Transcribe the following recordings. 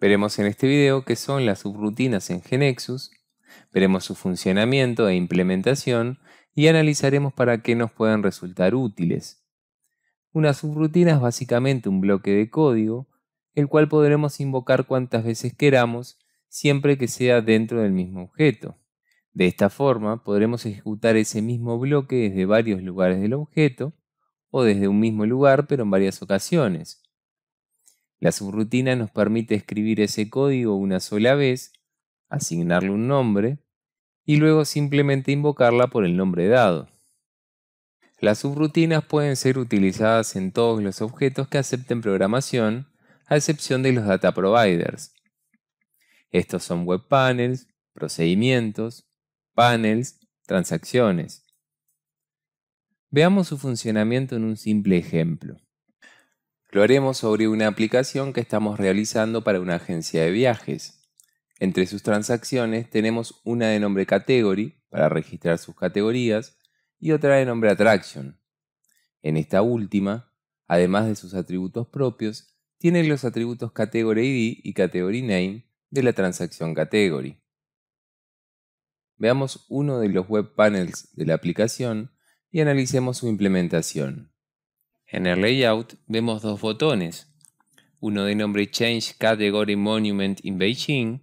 Veremos en este video qué son las subrutinas en Genexus, veremos su funcionamiento e implementación y analizaremos para qué nos pueden resultar útiles. Una subrutina es básicamente un bloque de código, el cual podremos invocar cuantas veces queramos, siempre que sea dentro del mismo objeto. De esta forma podremos ejecutar ese mismo bloque desde varios lugares del objeto o desde un mismo lugar pero en varias ocasiones. La subrutina nos permite escribir ese código una sola vez, asignarle un nombre y luego simplemente invocarla por el nombre dado. Las subrutinas pueden ser utilizadas en todos los objetos que acepten programación, a excepción de los data providers. Estos son web panels, procedimientos, panels, transacciones. Veamos su funcionamiento en un simple ejemplo. Lo haremos sobre una aplicación que estamos realizando para una agencia de viajes. Entre sus transacciones tenemos una de nombre Category para registrar sus categorías y otra de nombre Attraction. En esta última, además de sus atributos propios, tiene los atributos Category ID y CategoryName de la transacción Category. Veamos uno de los web panels de la aplicación y analicemos su implementación. En el layout vemos dos botones, uno de nombre Change Category Monument in Beijing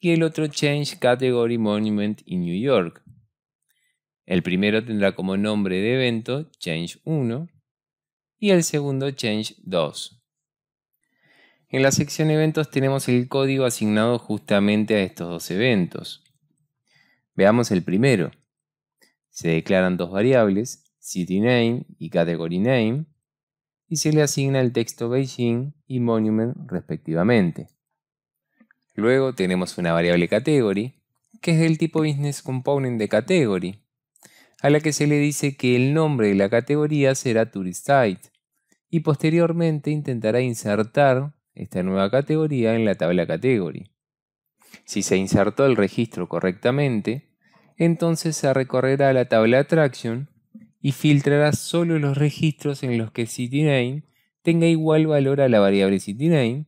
y el otro Change Category Monument in New York. El primero tendrá como nombre de evento Change 1 y el segundo Change 2. En la sección eventos tenemos el código asignado justamente a estos dos eventos. Veamos el primero. Se declaran dos variables, City Name y Category Name, y se le asigna el texto Beijing y Monument respectivamente. Luego tenemos una variable Category, que es del tipo Business Component de Category, a la que se le dice que el nombre de la categoría será Tourist Site, y posteriormente intentará insertar esta nueva categoría en la tabla Category. Si se insertó el registro correctamente, entonces se recorrerá la tabla Attraction y filtrará solo los registros en los que CityName tenga igual valor a la variable CityName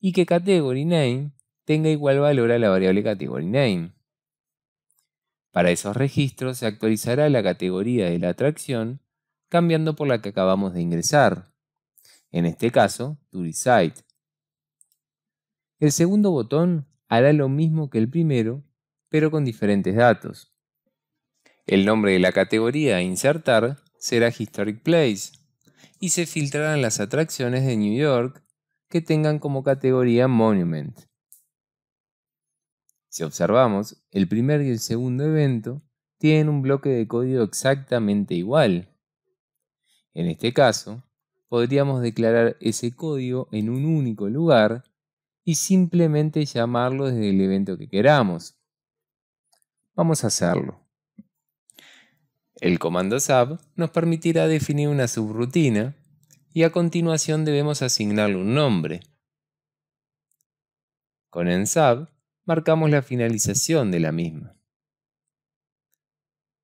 y que CategoryName tenga igual valor a la variable CategoryName. Para esos registros se actualizará la categoría de la atracción cambiando por la que acabamos de ingresar, en este caso, Turisite. El segundo botón hará lo mismo que el primero, pero con diferentes datos. El nombre de la categoría a insertar será Historic Place y se filtrarán las atracciones de New York que tengan como categoría Monument. Si observamos, el primer y el segundo evento tienen un bloque de código exactamente igual. En este caso, podríamos declarar ese código en un único lugar y simplemente llamarlo desde el evento que queramos. Vamos a hacerlo. El comando sub nos permitirá definir una subrutina y a continuación debemos asignarle un nombre. Con en sub marcamos la finalización de la misma.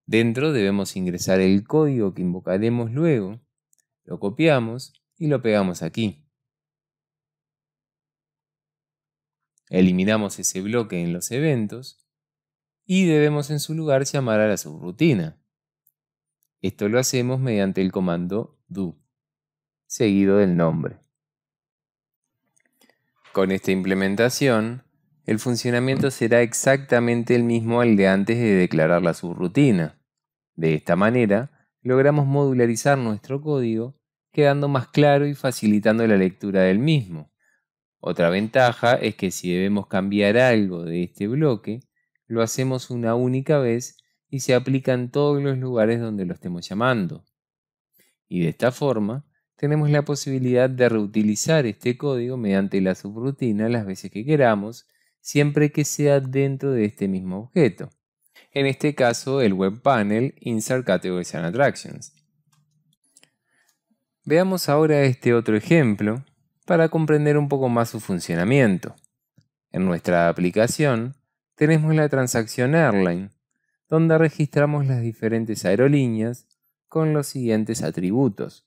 Dentro debemos ingresar el código que invocaremos luego, lo copiamos y lo pegamos aquí. Eliminamos ese bloque en los eventos y debemos en su lugar llamar a la subrutina. Esto lo hacemos mediante el comando do, seguido del nombre. Con esta implementación, el funcionamiento será exactamente el mismo al de antes de declarar la subrutina. De esta manera, logramos modularizar nuestro código, quedando más claro y facilitando la lectura del mismo. Otra ventaja es que si debemos cambiar algo de este bloque, lo hacemos una única vez y se aplica en todos los lugares donde lo estemos llamando. Y de esta forma, tenemos la posibilidad de reutilizar este código mediante la subrutina las veces que queramos, siempre que sea dentro de este mismo objeto. En este caso, el web panel Insert Categories and Attractions. Veamos ahora este otro ejemplo para comprender un poco más su funcionamiento. En nuestra aplicación tenemos la transacción Airline, donde registramos las diferentes aerolíneas con los siguientes atributos.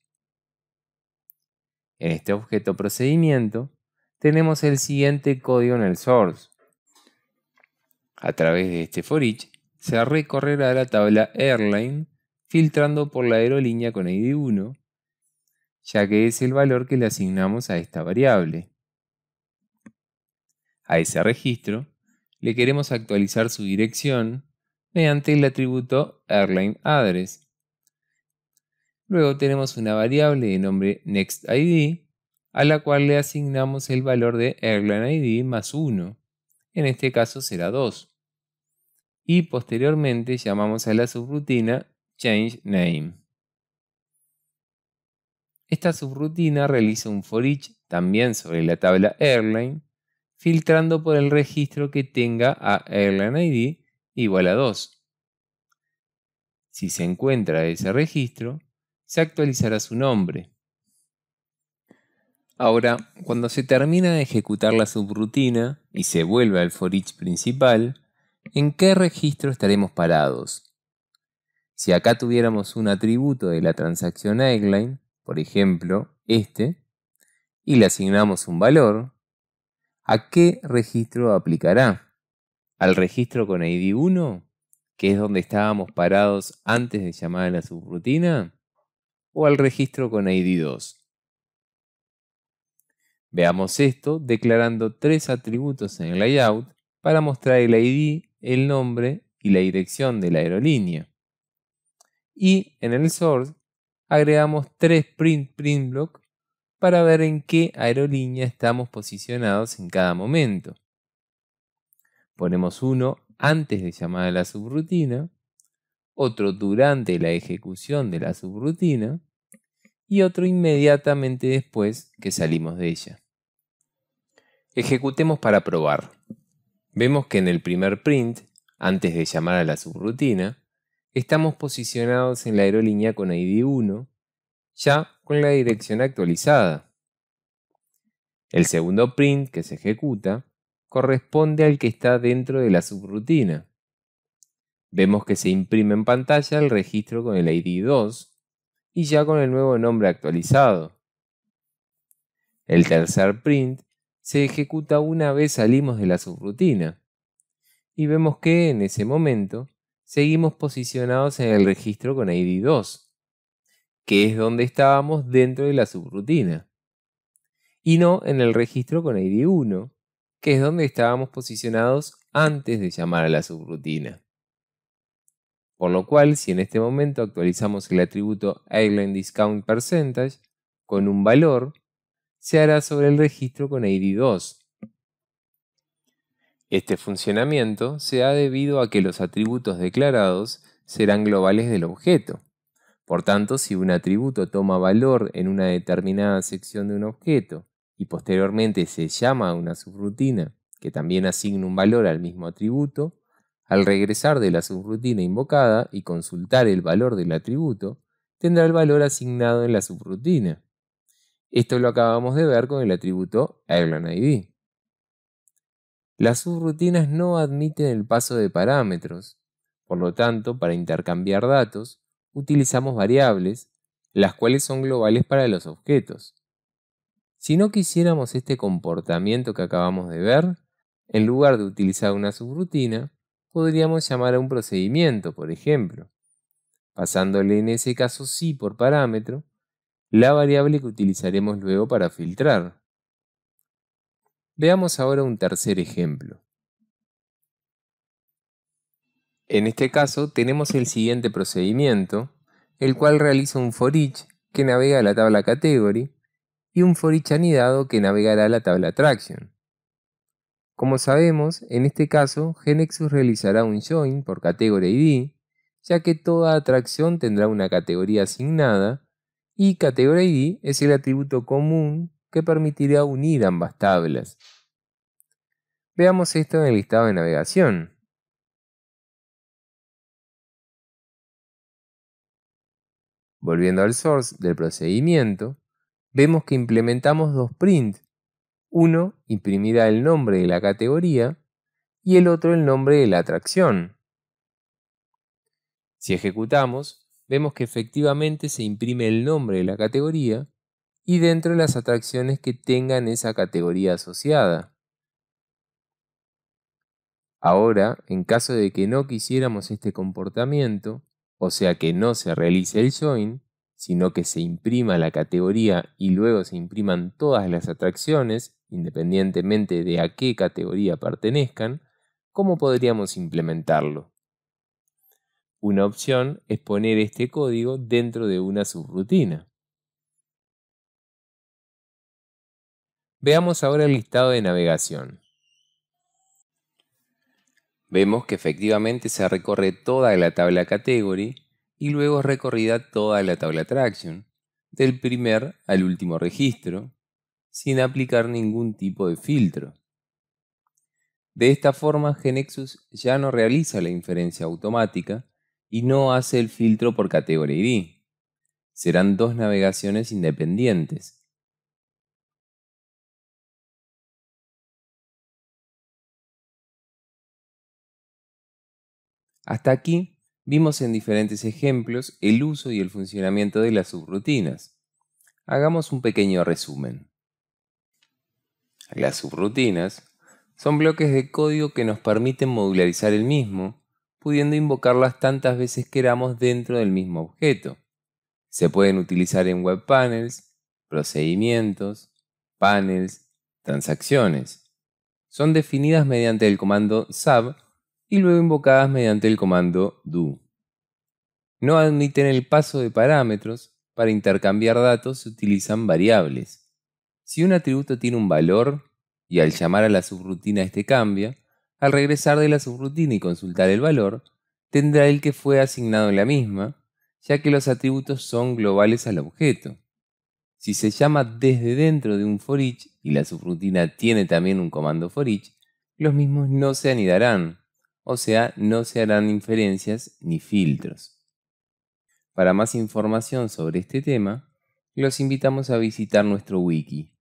En este objeto procedimiento tenemos el siguiente código en el source. A través de este for each se recorrerá la tabla airline filtrando por la aerolínea con ID 1, ya que es el valor que le asignamos a esta variable. A ese registro le queremos actualizar su dirección mediante el atributo airline address. Luego tenemos una variable de nombre nextID a la cual le asignamos el valor de airline más 1. En este caso será 2. Y posteriormente llamamos a la subrutina change name. Esta subrutina realiza un for each también sobre la tabla airline, filtrando por el registro que tenga a airline igual a 2. Si se encuentra ese registro, se actualizará su nombre. Ahora, cuando se termina de ejecutar la subrutina y se vuelve al for each principal, ¿en qué registro estaremos parados? Si acá tuviéramos un atributo de la transacción eggline, por ejemplo, este, y le asignamos un valor, ¿a qué registro aplicará? al registro con ID 1, que es donde estábamos parados antes de llamar a la subrutina, o al registro con ID 2. Veamos esto declarando tres atributos en el layout para mostrar el ID, el nombre y la dirección de la aerolínea. Y en el source agregamos tres print print block para ver en qué aerolínea estamos posicionados en cada momento. Ponemos uno antes de llamar a la subrutina, otro durante la ejecución de la subrutina y otro inmediatamente después que salimos de ella. Ejecutemos para probar. Vemos que en el primer print, antes de llamar a la subrutina, estamos posicionados en la aerolínea con ID 1, ya con la dirección actualizada. El segundo print que se ejecuta corresponde al que está dentro de la subrutina. Vemos que se imprime en pantalla el registro con el ID 2 y ya con el nuevo nombre actualizado. El tercer print se ejecuta una vez salimos de la subrutina y vemos que en ese momento seguimos posicionados en el registro con ID 2, que es donde estábamos dentro de la subrutina, y no en el registro con ID 1, que es donde estábamos posicionados antes de llamar a la subrutina. Por lo cual, si en este momento actualizamos el atributo Airline Discount Percentage con un valor, se hará sobre el registro con ID2. Este funcionamiento se ha debido a que los atributos declarados serán globales del objeto. Por tanto, si un atributo toma valor en una determinada sección de un objeto y posteriormente se llama a una subrutina que también asigna un valor al mismo atributo, al regresar de la subrutina invocada y consultar el valor del atributo, tendrá el valor asignado en la subrutina. Esto lo acabamos de ver con el atributo AirlineID. Las subrutinas no admiten el paso de parámetros, por lo tanto, para intercambiar datos, utilizamos variables, las cuales son globales para los objetos. Si no quisiéramos este comportamiento que acabamos de ver, en lugar de utilizar una subrutina, podríamos llamar a un procedimiento, por ejemplo, pasándole en ese caso sí por parámetro, la variable que utilizaremos luego para filtrar. Veamos ahora un tercer ejemplo. En este caso tenemos el siguiente procedimiento, el cual realiza un for each que navega a la tabla category y un forich anidado que navegará la tabla Attraction. Como sabemos, en este caso, Genexus realizará un join por category ID, ya que toda atracción tendrá una categoría asignada, y category ID es el atributo común que permitirá unir ambas tablas. Veamos esto en el listado de navegación. Volviendo al source del procedimiento, vemos que implementamos dos print, Uno imprimirá el nombre de la categoría y el otro el nombre de la atracción. Si ejecutamos, vemos que efectivamente se imprime el nombre de la categoría y dentro de las atracciones que tengan esa categoría asociada. Ahora, en caso de que no quisiéramos este comportamiento, o sea que no se realice el join, sino que se imprima la categoría y luego se impriman todas las atracciones, independientemente de a qué categoría pertenezcan, ¿cómo podríamos implementarlo? Una opción es poner este código dentro de una subrutina. Veamos ahora el listado de navegación. Vemos que efectivamente se recorre toda la tabla category y luego es recorrida toda la tabla Traction, del primer al último registro, sin aplicar ningún tipo de filtro. De esta forma, Genexus ya no realiza la inferencia automática y no hace el filtro por categoría ID. Serán dos navegaciones independientes, Hasta aquí Vimos en diferentes ejemplos el uso y el funcionamiento de las subrutinas. Hagamos un pequeño resumen. Las subrutinas son bloques de código que nos permiten modularizar el mismo, pudiendo invocarlas tantas veces queramos dentro del mismo objeto. Se pueden utilizar en web panels, procedimientos, panels, transacciones. Son definidas mediante el comando sub y luego invocadas mediante el comando do. No admiten el paso de parámetros, para intercambiar datos se utilizan variables. Si un atributo tiene un valor, y al llamar a la subrutina este cambia, al regresar de la subrutina y consultar el valor, tendrá el que fue asignado en la misma, ya que los atributos son globales al objeto. Si se llama desde dentro de un for each y la subrutina tiene también un comando for each, los mismos no se anidarán, o sea, no se harán inferencias ni filtros. Para más información sobre este tema, los invitamos a visitar nuestro wiki